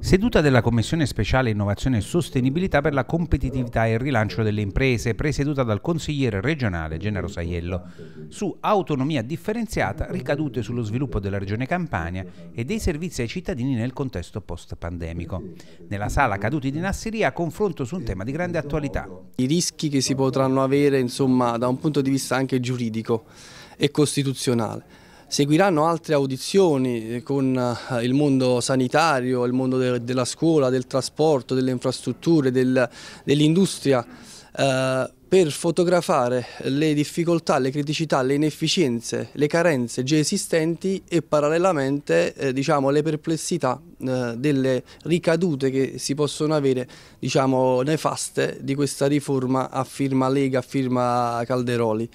Seduta della Commissione speciale Innovazione e Sostenibilità per la competitività e il rilancio delle imprese, presieduta dal consigliere regionale Genaro Saiello, su autonomia differenziata ricadute sullo sviluppo della regione Campania e dei servizi ai cittadini nel contesto post-pandemico. Nella sala Caduti di Nasseria confronto su un tema di grande attualità. I rischi che si potranno avere insomma, da un punto di vista anche giuridico e costituzionale Seguiranno altre audizioni eh, con eh, il mondo sanitario, il mondo de della scuola, del trasporto, delle infrastrutture, del, dell'industria eh, per fotografare le difficoltà, le criticità, le inefficienze, le carenze già esistenti e parallelamente eh, diciamo, le perplessità eh, delle ricadute che si possono avere diciamo, nefaste di questa riforma a firma Lega, a firma Calderoli.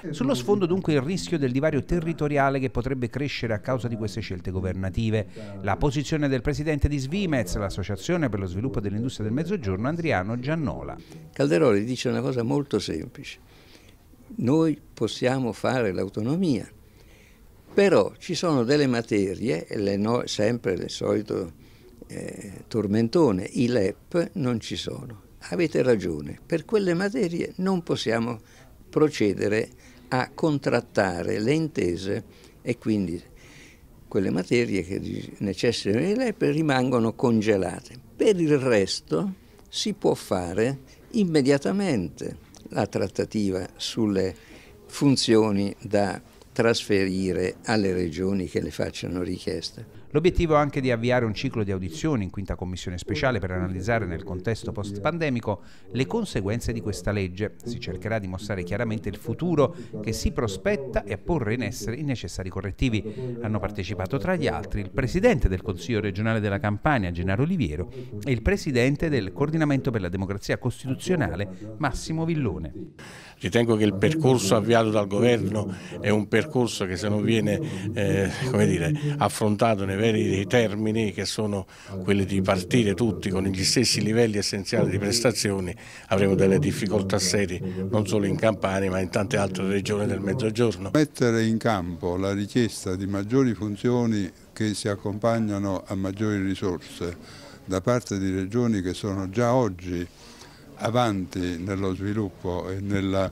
Eh, Sullo sfondo dunque il rischio del divario territoriale che potrebbe crescere a causa di queste scelte governative. La posizione del presidente di Svimez, l'Associazione per lo sviluppo dell'industria del Mezzogiorno, Andriano Giannola. Calderoli dice una cosa molto semplice. Noi possiamo fare l'autonomia, però ci sono delle materie, le no, sempre il solito eh, tormentone, i LEP non ci sono. Avete ragione, per quelle materie non possiamo procedere a contrattare le intese e quindi quelle materie che necessitano di LEP rimangono congelate. Per il resto si può fare immediatamente la trattativa sulle funzioni da trasferire alle regioni che le facciano richiesta. L'obiettivo è anche di avviare un ciclo di audizioni in quinta commissione speciale per analizzare nel contesto post-pandemico le conseguenze di questa legge. Si cercherà di mostrare chiaramente il futuro che si prospetta e a porre in essere i necessari correttivi. Hanno partecipato tra gli altri il presidente del Consiglio regionale della Campania, Gennaro Oliviero, e il presidente del Coordinamento per la Democrazia Costituzionale, Massimo Villone. Ritengo che il percorso avviato dal governo è un percorso percorso che se non viene eh, dire, affrontato nei veri termini che sono quelli di partire tutti con gli stessi livelli essenziali di prestazioni avremo delle difficoltà serie non solo in Campania ma in tante altre regioni del Mezzogiorno. Mettere in campo la richiesta di maggiori funzioni che si accompagnano a maggiori risorse da parte di regioni che sono già oggi avanti nello sviluppo e nella,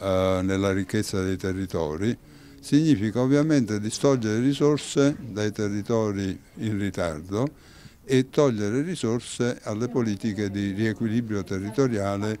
eh, nella ricchezza dei territori significa ovviamente distogliere risorse dai territori in ritardo e togliere risorse alle politiche di riequilibrio territoriale